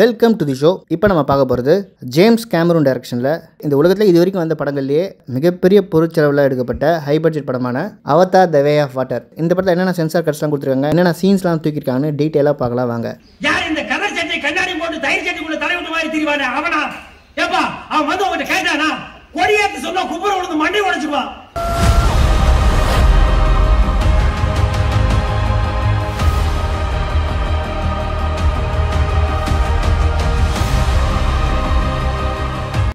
welcome to the show இப்போ நம்ம பார்க்க போகிறது ஜேம்ஸ் கேமரூன் டைரக்ஷனில் இந்த உலகத்தில் இது வரைக்கும் வந்த படங்கள்லேயே மிகப்பெரிய பொருட்செலவில் எடுக்கப்பட்ட ஹை பட்ஜெட் படமான Avatar the way of water இந்த படத்தில் என்னென்ன சென்சார் கட்ஸ்லாம் கொடுத்துருக்காங்க என்னென்ன சீன்ஸ்லாம் தூக்கியிருக்காங்கன்னு டீட்டெயிலாக பார்க்கலாம் வாங்க யார் இந்த கலர் சட்டை கண்ணாடி போட்டு தயிர் சட்டைக்குள்ள தலைவன் மாதிரி தெரிவானே அவனா ஏப்பா அவன் வந்து உங்ககிட்ட கேட்டானா கொடியேற்று சொன்னா குப்புற உழுந்து மண்டை உடைச்சுக்குவான்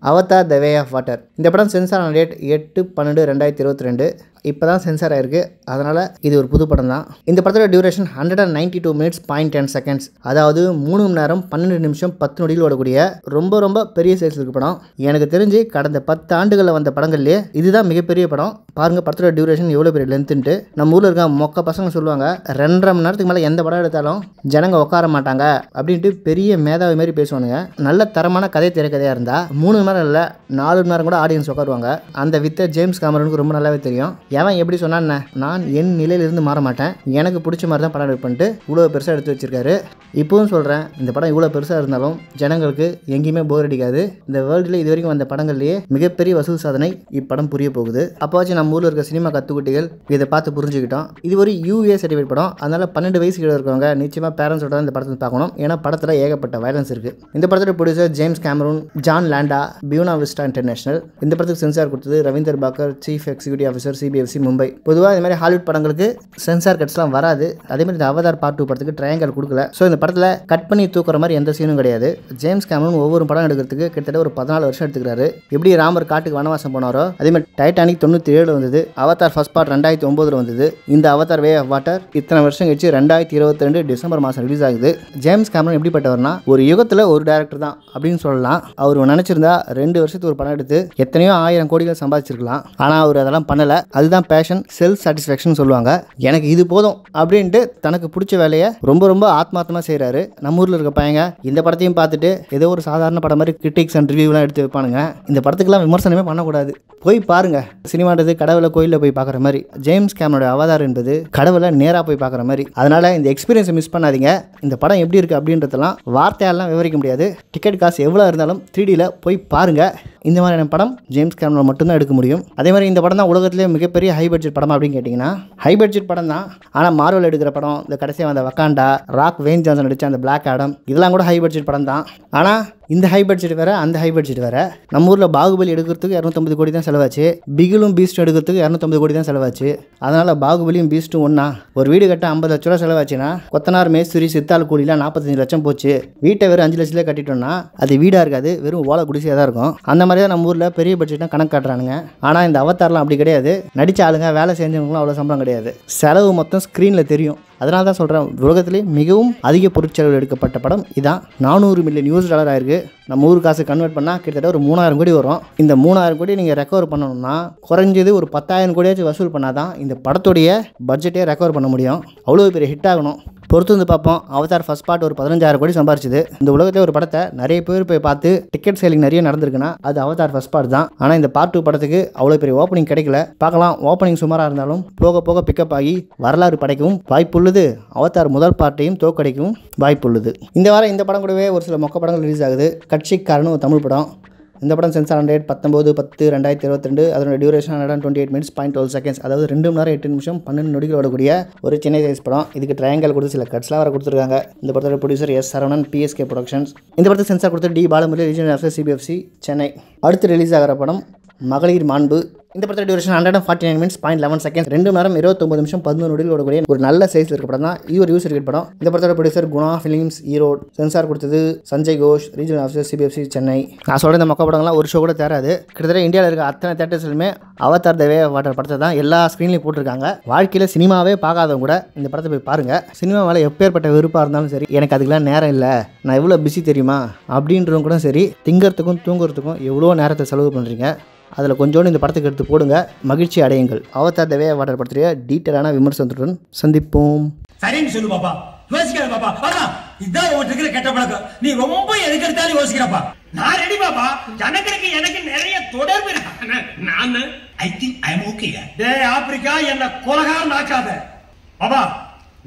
Avatar the way of water இந்த படம் சென்சார் ஆன டேட் எட்டு பன்னெண்டு ரெண்டாயிரத்தி இருபத்தி ரெண்டு இப்போ தான் சென்சார் ஆயிருக்கு அதனால் இது ஒரு புது படம் தான் இந்த படத்தோட duration hundred and ninety two minutes point ten seconds அதாவது மூணு மணி நேரம் பன்னெண்டு நிமிஷம் பத்து நொடியில் ஓடக்கூடிய ரொம்ப ரொம்ப பெரிய சைஸ் இருக்கு படம் எனக்கு தெரிஞ்சு கடந்த பத்து ஆண்டுகளில் வந்த படங்கள்லேயே இதுதான் மிகப்பெரிய படம் பாருங்கள் படத்தோட டியூரேஷன் எவ்வளோ பெரிய லென்த்துட்டு நம்ம ஊரில் இருக்க மொக்க பசங்க சொல்லுவாங்க ரெண்டரை மணி நேரத்துக்கு மேலே எந்த படம் எடுத்தாலும் ஜனங்க உட்கார மாட்டாங்க அப்படின்ட்டு பெரிய மேதாவி மாதிரி பேசுவானுங்க நல்ல தரமான கதை திரைக்கதையாக இருந்தால் மூணு மணி நேரம் இல்லை நாலு மணி நேரம் கூட ஆடியன்ஸ் உட்காருவாங்க அந்த வித்த ஜேம்ஸ் காமரனுக்கு ரொம்ப நல்லாவே தெரியும் எவன் எப்படி சொன்னான்னு நான் என் நிலையிலிருந்து மாற மாட்டேன் எனக்கு பிடிச்ச மாதிரி தான் படம் எடுப்பேன்ட்டு இவ்வளோ பெருசாக எடுத்து வச்சிருக்காரு இப்போவும் சொல்கிறேன் இந்த படம் இவ்வளோ பெருசாக இருந்தாலும் ஜனங்களுக்கு எங்கேயுமே போர் அடிக்காது இந்த வேர்ல்டில் இது வரைக்கும் வந்த படங்கள்லேயே மிகப்பெரிய வசூல் சாதனை இப்படம் புரிய போகுது வச்சு நம்ம ஊரில் இருக்க சினிமா கத்துக்குட்டிகள் இதை பார்த்து புரிஞ்சுக்கிட்டோம் இது ஒரு யூஏ சர்டிஃபிகேட் படம் அதனால் பன்னெண்டு வயசு கீழே இருக்கவங்க நிச்சயமாக பேரண்ட்ஸோட இந்த படத்தை பார்க்கணும் ஏன்னா படத்தில் ஏகப்பட்ட வயலன்ஸ் இருக்குது இந்த படத்தோட producer James Cameron Jon Landau Buena Vista International இந்த படத்துக்கு சென்சார் கொடுத்தது Ravinder Bhakar chief executive officer CBI agency Mumbai பொதுவாக இந்த மாதிரி ஹாலிவுட் படங்களுக்கு சென்சார் கட்ஸ்லாம் வராது அதேமாதிரி இந்த அவதார் பார்ட் டூ படத்துக்கு ட்ரையாங்கல் கொடுக்கல ஸோ இந்த படத்தில் கட் பண்ணி தூக்குற மாதிரி எந்த சீனும் கிடையாது ஜேம்ஸ் கேமரன் ஒவ்வொரு படம் எடுக்கிறதுக்கு கிட்டத்தட்ட ஒரு பதினாலு வருஷம் எடுத்துக்கிறாரு எப்படி ராமர் காட்டுக்கு வனவாசம் போனாரோ அதே மாதிரி டைட்டானிக் தொண்ணூற்றி ஏழு வந்தது அவதார் ஃபர்ஸ்ட் பார்ட் ரெண்டாயிரத்தி ஒம்போதில் வந்தது இந்த அவதார் வே ஆஃப் வாட்டர் இத்தனை வருஷம் கழிச்சு ரெண்டாயிரத்தி இருபத்தி ரெண்டு டிசம்பர் மாதம் ரிலீஸ் ஆகுது ஜேம்ஸ் கேமரன் எப்படிப்பட்டவர்னா ஒரு யுகத்தில் ஒரு டேரக்டர் தான் அப்படின்னு சொல்லலாம் அவர் நினச்சிருந்தா ரெண்டு வருஷத்துக்கு ஒரு படம் எடுத்து எத்தனையோ ஆயிரம் கோடிகள் சம்பாதிச்சிருக்கலாம் ஆனால் அவர் அதெல்லாம் பண்ணலை அது அதுதான் பேஷன் செல்ஃப் சாட்டிஸ்ஃபேக்ஷன் சொல்லுவாங்க எனக்கு இது போதும் அப்படின்ட்டு தனக்கு பிடிச்ச வேலையை ரொம்ப ரொம்ப ஆத்மார்த்தமாக செய்கிறாரு நம்ம ஊரில் இருக்க பையங்க இந்த படத்தையும் பார்த்துட்டு ஏதோ ஒரு சாதாரண படம் மாதிரி கிரிட்டிக்ஸ் அண்ட் ரிவ்யூலாம் எடுத்து வைப்பானுங்க இந்த படத்துக்கெல்லாம் விமர்சனமே பண்ணக்கூடாது போய் பாருங்கள் சினிமான்றது கடவுளை கோயிலில் போய் பார்க்குற மாதிரி ஜேம்ஸ் கேமரோட அவதார் என்பது கடவுளை நேராக போய் பார்க்குற மாதிரி அதனால் இந்த எக்ஸ்பீரியன்ஸை மிஸ் பண்ணாதீங்க இந்த படம் எப்படி இருக்குது அப்படின்றதெல்லாம் வார்த்தையாலாம் விவரிக்க முடியாது டிக்கெட் காசு எவ்வளோ இருந்தாலும் த்ரீடியில் போய் பாருங்கள் இந்த மாதிரியான படம் ஜேம்ஸ் கேமரா மட்டும்தான் எடுக்க முடியும் அதே மாதிரி இந்த படம் தான் உலகத்திலே மிகப்பெரிய ஹை பட்ஜெட் படம் அப்படின்னு கேட்டிங்கன்னா ஹை பட்ஜெட் படம் தான் ஆனால் மார்வல் எடுக்கிற படம் இந்த கடைசியாக வந்த வக்காண்டா ராக் வேன் ஜான்சன் நடித்த அந்த பிளாக் ஆடம் இதெல்லாம் கூட ஹை பட்ஜெட் படம் தான் ஆனால் இந்த ஹை பட்ஜெட் வேறு அந்த ஹை பட்ஜெட் வேறு நம்ம ஊரில் பாகுபலி எடுக்கிறதுக்கு இரநூத்தம்பது கோடி தான் செலவாச்சு பிகிலும் பீஸ்ட் எடுக்கிறதுக்கு இரநூத்தம்பது கோடி தான் செலவாச்சு அதனால் பாகுபலியும் பீஸ்ட்டும் ஒன்றா ஒரு வீடு கட்ட ஐம்பது லட்ச ரூபா செலவாச்சுன்னா கொத்தனார் மேஸ்திரி சித்தாள் கூலிலாம் நாற்பத்தஞ்சு லட்சம் போச்சு வீட்டை வெறும் அஞ்சு லட்சத்துல கட்டிட்டோம்னா அது வீடாக இருக்காது வெறும் ஓலை குடிசையாக தான் இருக்கும் அந்த மாதிரி தான் நம்ம ஊரில் பெரிய பட்ஜெட்டாக கணக்கு காட்டுறானுங்க ஆனால் இந்த அவத்தாரெலாம் அப்படி கிடையாது நடிச்ச ஆளுங்க வேலை செஞ்சவங்களும் அவ்வளோ சம்பளம் கிடையாது செலவு மொத்தம் ஸ்க்ரீனில் தெரியும் அதனால தான் சொல்கிறேன் உலகத்திலே மிகவும் அதிக பொருட்செலவில் எடுக்கப்பட்ட படம் இதான் நானூறு மில்லியன் யூஎஸ் டாலர் ஆயிருக்கு நம்ம ஊர் காசு கன்வெர்ட் பண்ணால் கிட்டத்தட்ட ஒரு மூணாயிரம் கோடி வரும் இந்த மூணாயிரம் கோடி நீங்கள் ரெக்கவர் பண்ணணும்னா குறைஞ்சது ஒரு பத்தாயிரம் கோடியாச்சும் வசூல் தான் இந்த படத்துடைய பட்ஜெட்டே ரெக்கவர் பண்ண முடியும் அவ்வளோ பெரிய ஹிட் ஆகணும் பொறுத்து வந்து பார்ப்போம் அவதார் ஃபஸ்ட் பார்ட் ஒரு பதினஞ்சாயிரம் கோடி சம்பாரிச்சது இந்த உலகத்தில் ஒரு படத்தை நிறைய பேர் போய் பார்த்து டிக்கெட் சேலிங் நிறைய நடந்திருக்குன்னா அது அவதார் ஃபஸ்ட் பார்ட் தான் ஆனால் இந்த பார்ட் டூ படத்துக்கு அவ்வளோ பெரிய ஓப்பனிங் கிடைக்கல பார்க்கலாம் ஓப்பனிங் சுமாராக இருந்தாலும் போக போக பிக்கப் ஆகி வரலாறு படைக்கவும் வாய்ப்புள்ளது அவதார் முதல் பார்ட்டையும் தோக்கடிக்கவும் வாய்ப்புள்ளது இந்த வாரம் இந்த படம் கூடவே ஒரு சில மொக்க படங்கள் ரிலீஸ் ஆகுது கட்சிக்காரன் ஒரு தமிழ் படம் இந்த படம் சென்சார் ஹண்ட்ரேட் டேட் பத்தொம்போது பத்து ரெண்டாயிரத்தி இருபத்தி ரெண்டு அதனோட duration hundred and twenty eight minutes point twelve seconds அதாவது ரெண்டு மணி நேரம் எட்டு நிமிஷம் பன்னெண்டு நொடிகள் ஓடக்கூடிய ஒரு சின்ன சைஸ் படம் இதுக்கு ட்ரையாங்கல் கொடுத்து சில கட்ஸ்லாம் வர கொடுத்துருக்காங்க இந்த படத்தோட producer S Saravanan PSK productions இந்த படத்தை சென்சார் கொடுத்து T Balamurali regional officer CBFC Chennai அடுத்து ரிலீஸ் ஆகிற படம் மகளிர் மாண்பு இந்த படத்தில் duration hundred and forty nine minutes point eleven second ரெண்டு நேரம் இருபத்தொம்பது நிமிஷம் பதினொரு நொடியில் கூடிய ஒரு நல்ல சைஸ் இருக்க படம் தான் இது ஒரு யூஸ் இருக்க படம் இந்த படத்தோட producer Guna films Erode censor கொடுத்தது Sanjay Ghosh regional officer CBFC Chennai நான் சொல்கிற இந்த மொக்க படங்கள்லாம் ஒரு ஷோ கூட தேராது கிட்டத்தட்ட இந்தியாவில் இருக்க அத்தனை தேட்டர்ஸ்லுமே அவதார் தேவே வாட்டர் படத்தை தான் எல்லா ஸ்க்ரீன்லையும் போட்டிருக்காங்க வாழ்க்கையில் சினிமாவே பார்க்காதவங்க கூட இந்த படத்தை போய் பாருங்கள் சினிமா மேலே எப்பேற்பட்ட விருப்பாக இருந்தாலும் சரி எனக்கு அதுக்கெலாம் நேரம் இல்லை நான் எவ்வளோ பிஸி தெரியுமா அப்படின்றவங்க கூட சரி திங்கிறதுக்கும் தூங்குறதுக்கும் எவ்வளோ நேரத்தை செலவு பண்ணுறீங்க அதில் கொஞ்சோண்டு இந்த படத்துக்கு எடுத்து போடுங்க மகிழ்ச்சி அடையுங்கள் அவத்தார் தேவையை வாட்டர் படத்துடைய டீட்டெயிலான விமர்சனத்துடன் சந்திப்போம் சரின்னு சொல்லு பாப்பா யோசிக்கிற பாப்பா அதான் இதான் இருக்கிற கெட்ட பழக்கம் நீ ரொம்ப எதுக்கெடுத்தாலும் எடுத்தாலும் யோசிக்கிறப்பா நான் ரெடி பாப்பா எனக்கு இருக்கு எனக்கு நிறைய தொடர்பு இருக்கு நான் I think I am okay டே ஆப்பிரிக்கா என்ன கொலகாரம் ஆக்காத பாப்பா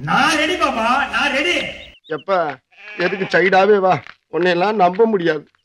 நான் ரெடி பாப்பா நான் ரெடி எப்ப எதுக்கு சைடாவே வா உன்னை எல்லாம் நம்ப முடியாது